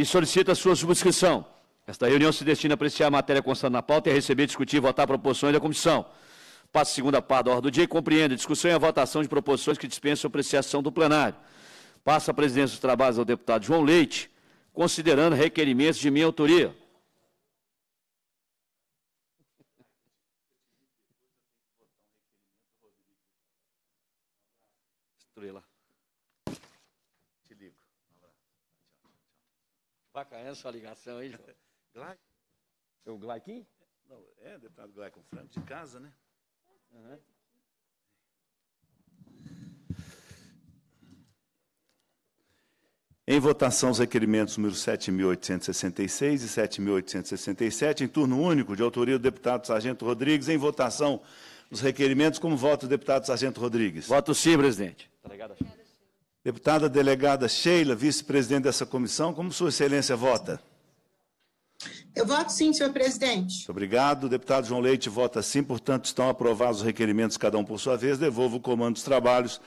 e solicito a sua subscrição. Esta reunião se destina a apreciar a matéria constante na pauta e a receber, discutir e votar proposições da comissão. Passo segunda parte da ordem do dia e compreendo a discussão e a votação de proposições que dispensam apreciação do plenário. Passa a presidência dos trabalhos ao deputado João Leite, considerando requerimentos de minha autoria. Estrela. Vai cair sua ligação aí, João. É O Glaiquim? Não, é deputado Glaico Franco de casa, né? Uhum. Em votação, os requerimentos número 7.866 e 7.867, em turno único, de autoria do deputado Sargento Rodrigues. Em votação, os requerimentos, como voto deputado Sargento Rodrigues? Voto sim, presidente. Obrigado, Deputada delegada Sheila, vice-presidente dessa comissão, como Sua Excelência vota? Eu voto sim, senhor presidente. Muito obrigado. Deputado João Leite vota sim, portanto, estão aprovados os requerimentos, cada um por sua vez. Devolvo o comando dos trabalhos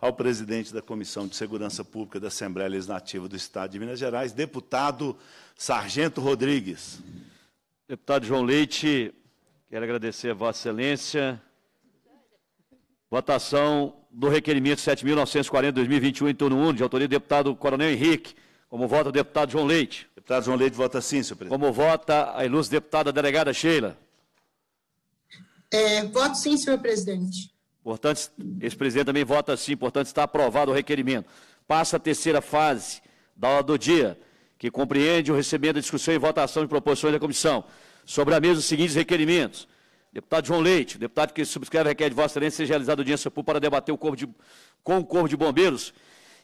ao presidente da Comissão de Segurança Pública da Assembleia Legislativa do Estado de Minas Gerais, deputado Sargento Rodrigues. Deputado João Leite, quero agradecer a Vossa Excelência, Votação do requerimento 7.940, 2021, em turno único, de autoria do deputado Coronel Henrique. Como vota o deputado João Leite? Deputado João Leite vota sim, senhor presidente. Como vota a ilustre deputada delegada Sheila? É, voto sim, senhor presidente. Portanto, esse presidente também vota sim, portanto está aprovado o requerimento. Passa a terceira fase da hora do dia, que compreende o recebimento da discussão e votação de proposições da comissão. Sobre a mesa os seguintes requerimentos. Deputado João Leite, deputado que subscreve requer de Vossa Excelência seja realizada audiência pública para debater o corpo de, com o Corpo de Bombeiros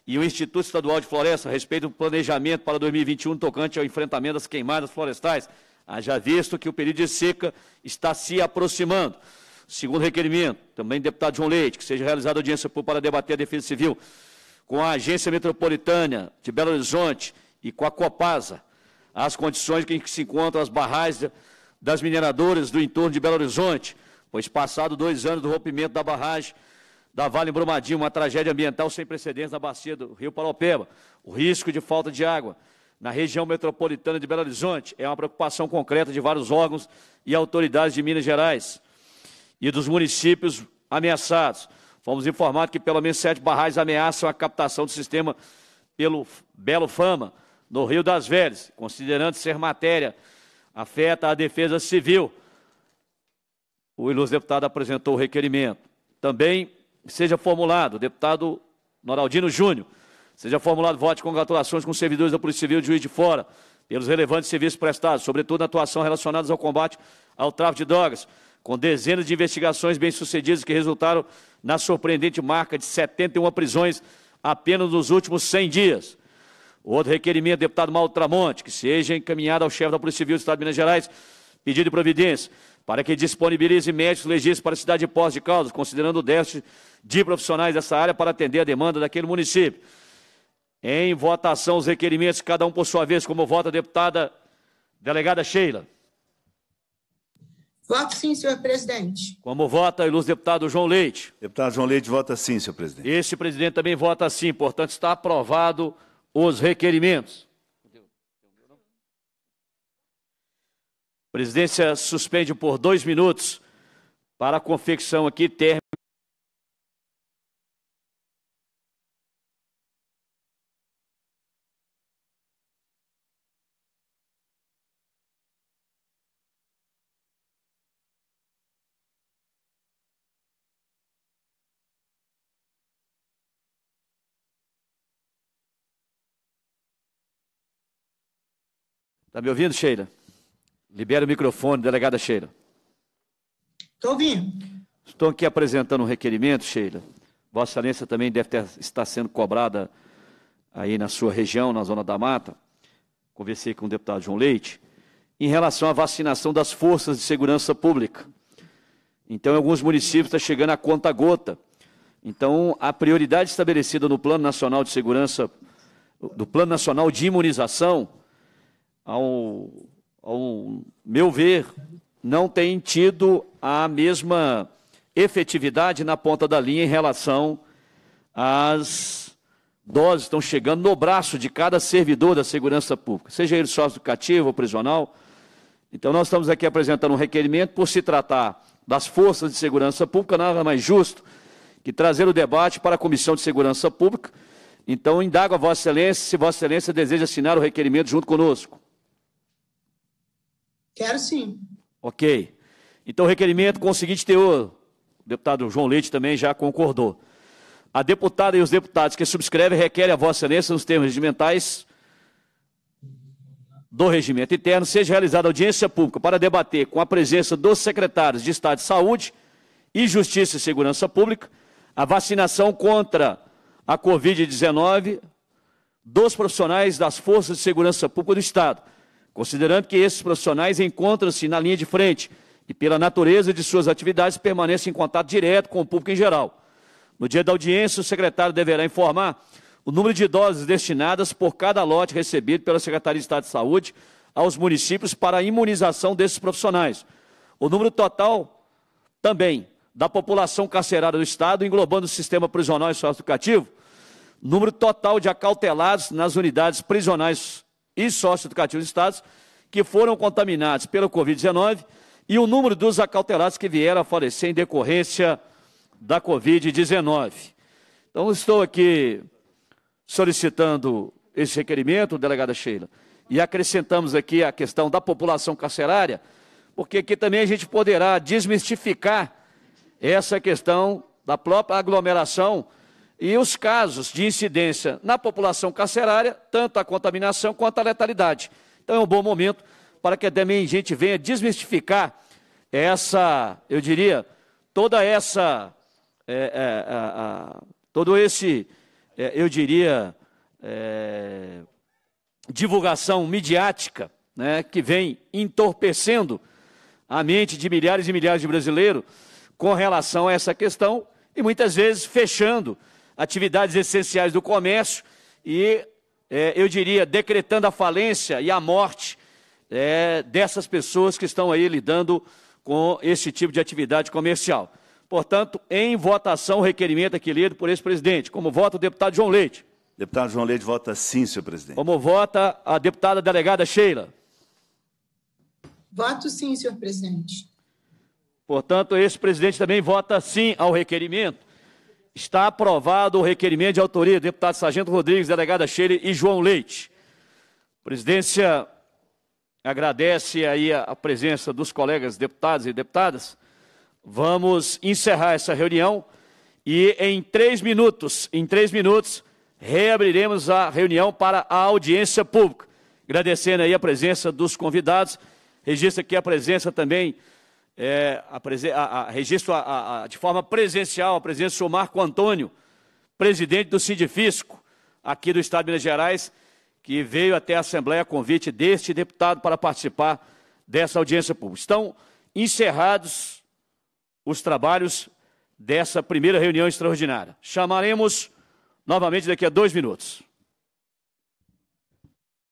e o Instituto Estadual de Floresta a respeito do planejamento para 2021 tocante ao enfrentamento das queimadas florestais, haja visto que o período de seca está se aproximando. Segundo requerimento, também deputado João Leite, que seja realizada audiência pública para debater a defesa civil com a Agência Metropolitana de Belo Horizonte e com a Copasa, as condições em que se encontram as barragens das mineradoras do entorno de Belo Horizonte, pois passado dois anos do rompimento da barragem da Vale em Brumadinho, uma tragédia ambiental sem precedentes na bacia do Rio Paropeba, o risco de falta de água na região metropolitana de Belo Horizonte é uma preocupação concreta de vários órgãos e autoridades de Minas Gerais e dos municípios ameaçados. Fomos informados que pelo menos sete barragens ameaçam a captação do sistema pelo Belo Fama, no Rio das Velhas, considerando ser matéria afeta a defesa civil. O ilustre deputado apresentou o requerimento. Também seja formulado, deputado Noraldino Júnior, seja formulado voto de congratulações com servidores da Polícia Civil e Juiz de Fora, pelos relevantes serviços prestados, sobretudo na atuação relacionadas ao combate ao tráfico de drogas, com dezenas de investigações bem-sucedidas que resultaram na surpreendente marca de 71 prisões apenas nos últimos 100 dias. Outro requerimento, deputado Mauro Tramonte, que seja encaminhado ao chefe da Polícia Civil do Estado de Minas Gerais, pedido de providência, para que disponibilize médicos legistas para a cidade de Posse de Caldas, considerando o déficit de profissionais dessa área para atender a demanda daquele município. Em votação, os requerimentos, cada um por sua vez, como vota a deputada delegada Sheila. Voto sim, senhor presidente. Como vota o ilustre deputado João Leite? Deputado João Leite vota sim, senhor presidente. Este presidente também vota sim, portanto está aprovado os requerimentos. A presidência suspende por dois minutos para a confecção aqui Está me ouvindo, Sheila? Libera o microfone, delegada Sheila. Estou ouvindo. Estou aqui apresentando um requerimento, Sheila. Vossa Excelência também deve ter, estar sendo cobrada aí na sua região, na Zona da Mata. Conversei com o deputado João Leite, em relação à vacinação das forças de segurança pública. Então, em alguns municípios está chegando a conta gota. Então, a prioridade estabelecida no Plano Nacional de Segurança, do Plano Nacional de Imunização, ao, ao meu ver, não tem tido a mesma efetividade na ponta da linha em relação às doses que estão chegando no braço de cada servidor da segurança pública, seja ele sócio educativo ou prisional. Então, nós estamos aqui apresentando um requerimento por se tratar das forças de segurança pública, nada mais justo que trazer o debate para a Comissão de Segurança Pública. Então, indago a Vossa Excelência se Vossa Excelência deseja assinar o requerimento junto conosco. Quero sim. Ok. Então, requerimento com o seguinte teor. O deputado João Leite também já concordou. A deputada e os deputados que subscrevem requerem a Vossa Excelência, nos termos regimentais do regimento interno, seja realizada audiência pública para debater com a presença dos secretários de Estado de Saúde e Justiça e Segurança Pública a vacinação contra a Covid-19 dos profissionais das forças de segurança pública do Estado Considerando que esses profissionais encontram-se na linha de frente e, pela natureza de suas atividades, permanecem em contato direto com o público em geral. No dia da audiência, o secretário deverá informar o número de doses destinadas por cada lote recebido pela Secretaria de Estado de Saúde aos municípios para a imunização desses profissionais. O número total também da população carcerária do Estado, englobando o sistema prisional e socioeducativo, número total de acautelados nas unidades prisionais e socioeducativos dos estados que foram contaminados pelo Covid-19 e o número dos acautelados que vieram a falecer em decorrência da Covid-19. Então, estou aqui solicitando esse requerimento, delegada Sheila, e acrescentamos aqui a questão da população carcerária, porque aqui também a gente poderá desmistificar essa questão da própria aglomeração e os casos de incidência na população carcerária, tanto a contaminação quanto a letalidade. Então é um bom momento para que a gente venha desmistificar essa, eu diria, toda essa, é, é, a, a, todo esse, é, eu diria, é, divulgação midiática né, que vem entorpecendo a mente de milhares e milhares de brasileiros com relação a essa questão e muitas vezes fechando atividades essenciais do comércio e, é, eu diria, decretando a falência e a morte é, dessas pessoas que estão aí lidando com esse tipo de atividade comercial. Portanto, em votação, o requerimento aqui lido por esse presidente. Como vota o deputado João Leite? Deputado João Leite vota sim, senhor presidente. Como vota a deputada delegada Sheila? Voto sim, senhor presidente. Portanto, esse presidente também vota sim ao requerimento. Está aprovado o requerimento de autoria do deputado Sargento Rodrigues, delegada Sheila e João Leite. A presidência agradece aí a presença dos colegas deputados e deputadas. Vamos encerrar essa reunião e em três minutos, em três minutos, reabriremos a reunião para a audiência pública. Agradecendo aí a presença dos convidados. registra aqui a presença também é, a, a, registro a, de forma presencial a presença do senhor Marco Antônio, presidente do Sindifisco, aqui do Estado de Minas Gerais, que veio até a Assembleia a convite deste deputado para participar dessa audiência pública. Estão encerrados os trabalhos dessa primeira reunião extraordinária. Chamaremos novamente daqui a dois minutos.